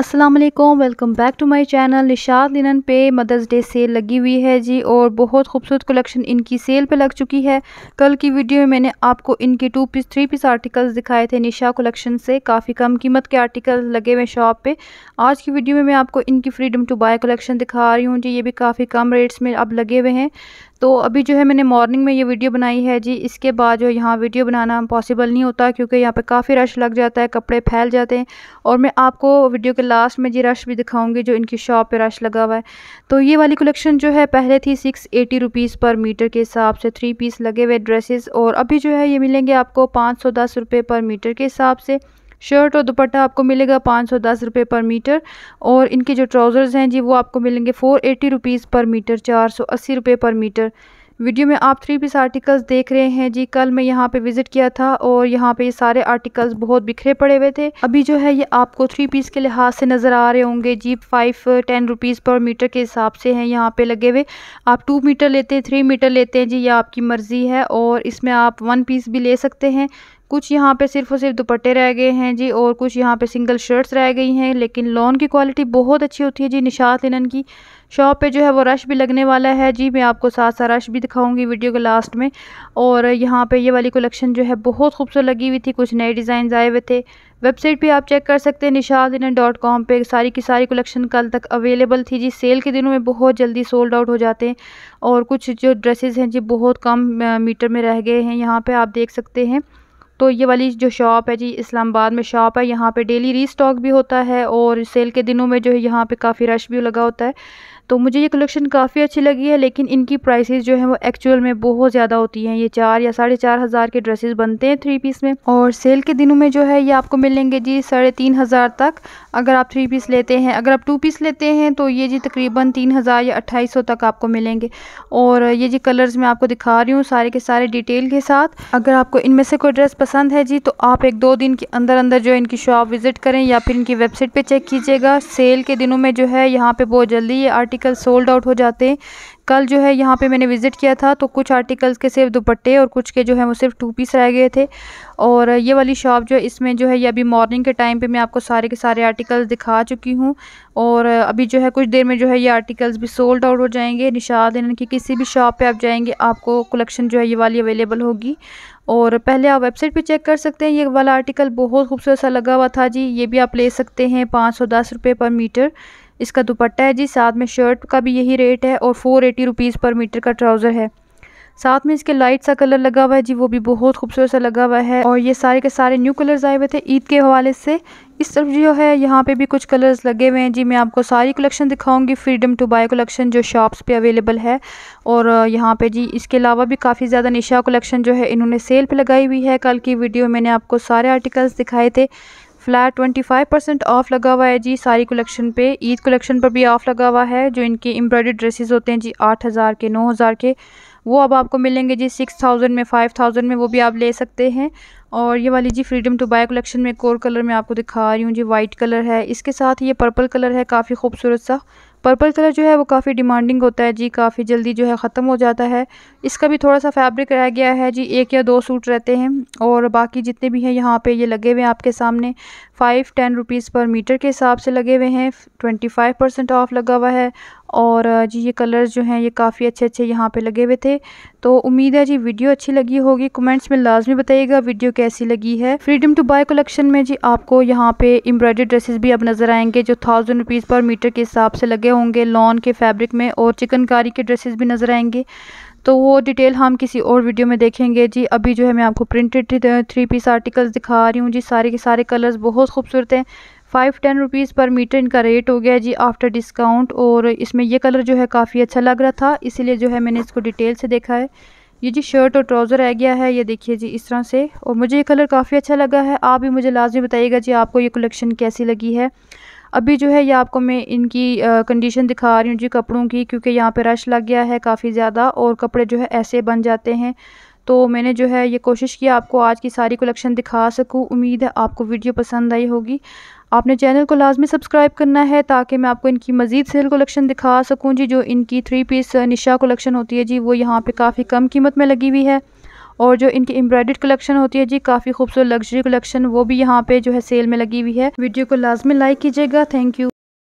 अस्सलाम वालेकुम welcome back to my channel Nishat linen पे मदर्स डे सेल लगी हुई है जी और बहुत खूबसूरत कलेक्शन इनकी सेल पे लग चुकी है कल की वीडियो में मैंने आपको इनके two piece three piece articles दिखाए थे निशा कलेक्शन से काफ़ी कम कीमत के आर्टिकल्स लगे हुए शॉप पे आज की वीडियो में मैं आपको इनकी फ्रीडम टू बाय कलेक्शन दिखा रही हूँ जी ये भी काफ़ी कम रेट्स में अब लगे हुए हैं तो अभी जो है मैंने मॉर्निंग में ये वीडियो बनाई है जी इसके बाद जो यहाँ वीडियो बनाना पॉसिबल नहीं होता क्योंकि यहाँ पर काफ़ी रश लग जाता है कपड़े फैल जाते हैं और मैं आपको वीडियो के लास्ट में ये रश भी दिखाऊंगी जो इनकी शॉप पे रश लगा हुआ है तो ये वाली कलेक्शन जो है पहले थी six eighty rupees per metre के हिसाब से थ्री पीस लगे हुए ड्रेसेस और अभी जो है ये मिलेंगे आपको पाँच सौ दस रुपये पर मीटर के हिसाब से शर्ट और दुपट्टा आपको मिलेगा पाँच सौ दस रुपये पर मीटर और इनके जो ट्राउज़र्स हैं जी वो आपको मिलेंगे four eighty rupees per metre चार सौ अस्सी रुपये पर मीटर वीडियो में आप थ्री पीस आर्टिकल्स देख रहे हैं जी कल मैं यहाँ पे विजिट किया था और यहाँ पे ये सारे आर्टिकल्स बहुत बिखरे पड़े हुए थे अभी जो है ये आपको थ्री पीस के लिहाज से नज़र आ रहे होंगे जी five ten rupees per metre के हिसाब से हैं यहाँ पे लगे हुए आप टू मीटर लेते हैं थ्री मीटर लेते हैं जी ये आपकी मर्ज़ी है और इसमें आप वन पीस भी ले सकते हैं कुछ यहाँ पे सिर्फ और सिर्फ दुपट्टे रह गए हैं जी और कुछ यहाँ पे सिंगल शर्ट्स रह गई हैं लेकिन लॉन की क्वालिटी बहुत अच्छी होती है जी निशात लिनन की शॉप पे जो है वो रश भी लगने वाला है जी मैं आपको साथ साथ रश भी दिखाऊंगी वीडियो के लास्ट में और यहाँ पे ये वाली कलेक्शन जो है बहुत खूबसूरत लगी हुई थी कुछ नए डिज़ाइन आए हुए थे वेबसाइट पे आप चेक कर सकते हैं निशात इन डॉट कॉम पर सारी की सारी कलेक्शन कल तक अवेलेबल थी जी सेल के दिनों में बहुत जल्दी सोल्ड आउट हो जाते हैं और कुछ जो ड्रेसेज हैं जी बहुत कम मीटर में रह गए हैं यहाँ पर आप देख सकते हैं तो ये वाली जो शॉप है जी इस्लामाबाद में शॉप है यहाँ पे डेली रीस्टॉक भी होता है और सेल के दिनों में जो है यहाँ पे काफ़ी रश भी लगा होता है तो मुझे ये कलेक्शन काफ़ी अच्छी लगी है लेकिन इनकी प्राइसेस जो है वो एक्चुअल में बहुत ज़्यादा होती हैं ये चार या साढ़े चार हज़ार के ड्रेसेस बनते हैं थ्री पीस में और सेल के दिनों में जो है ये आपको मिलेंगे जी साढ़े तीन हज़ार तक अगर आप थ्री पीस लेते हैं अगर आप टू पीस लेते हैं तो ये जी तकरीबन तीन हज़ार या अट्ठाईस सौ तक आपको मिलेंगे और ये जी कलर्स मैं आपको दिखा रही हूँ सारे के सारे डिटेल के साथ अगर आपको इनमें से कोई ड्रेस पसंद है जी तो आप एक दो दिन के अंदर अंदर जो इनकी शॉप विज़िट करें या फिर इनकी वेबसाइट पर चेक कीजिएगा सेल के दिनों में जो है यहाँ पर बहुत जल्दी ये आर्टिकल आर्टिकल सोल्ड आउट हो जाते हैं कल जो है यहाँ पे मैंने विज़िट किया था तो कुछ आर्टिकल्स के सिर्फ दुपट्टे और कुछ के जो है वो सिर्फ टू पीस रह गए थे और ये वाली शॉप जो है इसमें जो है ये अभी मॉर्निंग के टाइम पे मैं आपको सारे के सारे आर्टिकल्स दिखा चुकी हूँ और अभी जो है कुछ देर में जो है ये आर्टिकल्स भी सोल्ड आउट हो जाएंगे निशाद इन की किसी भी शॉप पर आप जाएँगे आपको कलेक्शन जो है ये वाली अवेलेबल होगी और पहले आप वेबसाइट पे चेक कर सकते हैं ये वाला आर्टिकल बहुत खूबसूरत सा लगा हुआ था जी ये भी आप ले सकते हैं पाँच सौ दस रुपये पर मीटर इसका दुपट्टा है जी साथ में शर्ट का भी यही रेट है और four eighty rupees per meter का ट्राउज़र है साथ में इसके लाइट सा कलर लगा हुआ है जी वो भी बहुत खूबसूरत सा लगा हुआ है और ये सारे के सारे न्यू कलर्स आए हुए थे ईद के हवाले से इस तरफ जो है यहाँ पे भी कुछ कलर्स लगे हुए हैं जी मैं आपको सारी कलेक्शन दिखाऊंगी फ्रीडम टू बाय कलेक्शन जो शॉप्स पे अवेलेबल है और यहाँ पे जी इसके अलावा भी काफ़ी ज़्यादा निशा कलेक्शन जो है इन्होंने सेल पर लगाई हुई है कल की वीडियो मैंने आपको सारे आर्टिकल्स दिखाए थे flat twenty five percent off लगा हुआ है जी सारी कलेक्शन पे ईद कलेक्शन पर भी ऑफ लगा हुआ है जो इनके एम्ब्रॉयडरी ड्रेसेस होते हैं जी आठ हज़ार के नौ हज़ार के वो अब आपको मिलेंगे जी सिक्स थाउजेंड में फाइव थाउजेंड में वो भी आप ले सकते हैं और ये वाली जी फ्रीडम टू बाय कलेक्शन में कोर कलर में आपको दिखा रही हूँ जी वाइट कलर है इसके साथ ये पर्पल कलर है काफ़ी खूबसूरत सा पर्पल कलर जो है वो काफ़ी डिमांडिंग होता है जी काफ़ी जल्दी जो है ख़त्म हो जाता है इसका भी थोड़ा सा फैब्रिक रह गया है जी एक या दो सूट रहते हैं और बाकी जितने भी हैं यहाँ पे ये लगे हुए हैं आपके सामने five ten rupees per metre के हिसाब से लगे हुए हैं ट्वेंटी फाइव परसेंट ऑफ़ लगा हुआ है और जी ये कलर्स जो हैं ये काफ़ी अच्छे अच्छे यहाँ पे लगे हुए थे तो उम्मीद है जी वीडियो अच्छी लगी होगी कमेंट्स में लाजमी बताइएगा वीडियो कैसी लगी है फ्रीडम टू बाय कलेक्शन में जी आपको यहाँ पे एम्ब्रॉयडरी ड्रेसेस भी अब नज़र आएंगे जो थाउजेंड रुपीज़ पर मीटर के हिसाब से लगे होंगे लॉन के फैब्रिक में और चिकनकारी के ड्रेसेज भी नज़र आएंगे तो वो डिटेल हम किसी और वीडियो में देखेंगे जी अभी जो है मैं आपको प्रिंटेड थ्री पीस आर्टिकल्स दिखा रही हूँ जी सारे के सारे कलर्स बहुत खूबसूरत हैं five ten rupees per meter इनका रेट हो गया जी आफ्टर डिस्काउंट और इसमें यह कलर जो है काफ़ी अच्छा लग रहा था इसीलिए जो है मैंने इसको डिटेल से देखा है ये जी शर्ट और ट्राउज़र आ गया है ये देखिए जी इस तरह से और मुझे ये कलर काफ़ी अच्छा लगा है आप भी मुझे लाजमी बताइएगा जी आपको ये कलेक्शन कैसी लगी है अभी जो है ये आपको मैं इनकी कंडीशन दिखा रही हूँ जी कपड़ों की क्योंकि यहाँ पे रश लग गया है काफ़ी ज़्यादा और कपड़े जो है ऐसे बन जाते हैं तो मैंने जो है ये कोशिश किया आपको आज की सारी कलेक्शन दिखा सकूँ उम्मीद है आपको वीडियो पसंद आई होगी आपने चैनल को लाजमी सब्सक्राइब करना है ताकि मैं आपको इनकी मज़ीद सेल कलेक्शन दिखा सकूँ जी जो इनकी थ्री पीस निशा कलेक्शन होती है जी वो यहाँ पर काफ़ी कम कीमत में लगी हुई है और जो इनकी एम्ब्रॉयड कलेक्शन होती है जी काफ़ी खूबसूरत लग्जरी कलेक्शन वो भी यहाँ पे जो है सेल में लगी हुई है वीडियो को लाजमी लाइक कीजिएगा थैंक यू